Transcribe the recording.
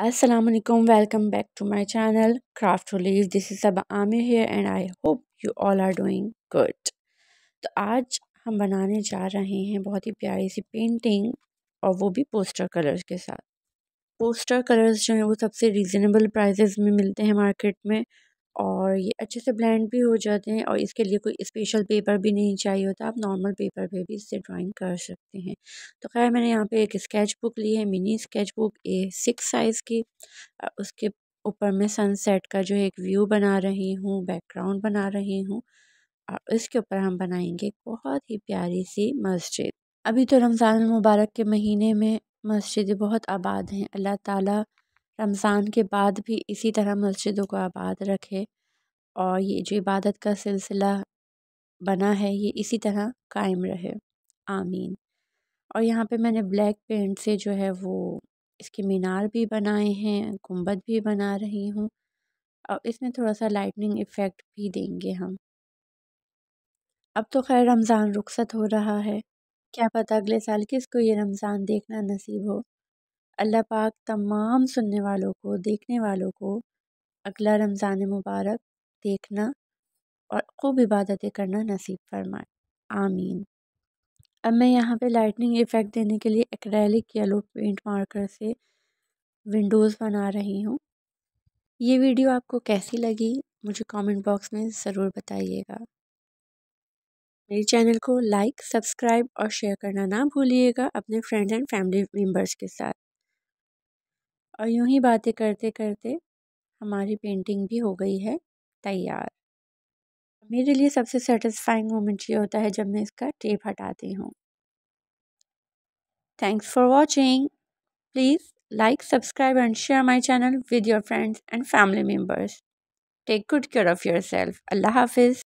Aslam welcome back to my channel craft release this is अब Aamir here and I hope you all are doing good तो आज हम बनाने जा रहे हैं बहुत ही प्यारी सी पेंटिंग और वो भी पोस्टर कलर्स के साथ पोस्टर कलर्स जो हैं वो सबसे रीज़नेबल प्राइजेज में मिलते हैं मार्केट में और ये अच्छे से ब्लेंड भी हो जाते हैं और इसके लिए कोई स्पेशल पेपर भी नहीं चाहिए होता आप नॉर्मल पेपर पे भी इससे ड्राइंग कर सकते हैं तो खैर मैंने यहाँ पे एक स्केच बुक ली है mini sketch book A six size की उसके ऊपर मैं सनसेट का जो एक व्यू बना रही हूँ बैकग्राउंड बना रही हूँ और इसके ऊपर हम बनाएंगे बहुत ही प्यारी सी मस्जिद अभी तो रमज़ान मुबारक के महीने में मस्जिदें बहुत आबाद हैं अल्लाह ताला रमज़ान के बाद भी इसी तरह मस्जिदों को आबाद रखे और ये जो इबादत का सिलसिला बना है ये इसी तरह कायम रहे आमीन और यहाँ पे मैंने ब्लैक पेंट से जो है वो इसके मीनार भी बनाए हैं गुंबद भी बना रही हूँ और इसमें थोड़ा सा लाइटनिंग इफ़ेक्ट भी देंगे हम अब तो खैर रमज़ान रुखसत हो रहा है क्या पता अगले साल किसको ये रमज़ान देखना नसीब हो अल्लाह पाक तमाम सुनने वालों को देखने वालों को अगला रमज़ान मुबारक देखना और खूब इबादतें करना नसीब फरमाए आमीन अब मैं यहाँ पे लाइटनिंग इफ़ेक्ट देने के लिए एक्रेलिक येलो पेंट मार्कर से विंडोज़ बना रही हूँ ये वीडियो आपको कैसी लगी मुझे कमेंट बॉक्स में ज़रूर बताइएगा मेरे चैनल को लाइक सब्सक्राइब और शेयर करना ना भूलिएगा अपने फ्रेंड्स एंड फैमिली मेम्बर्स के साथ और यूं ही बातें करते करते हमारी पेंटिंग भी हो गई है तैयार मेरे लिए सबसे सेटिस्फाइंग मोमेंट ये होता है जब मैं इसका टेप हटाती हूँ thanks for watching please like subscribe and share my channel with your friends and family members take good care of yourself अल्लाह हाफिज़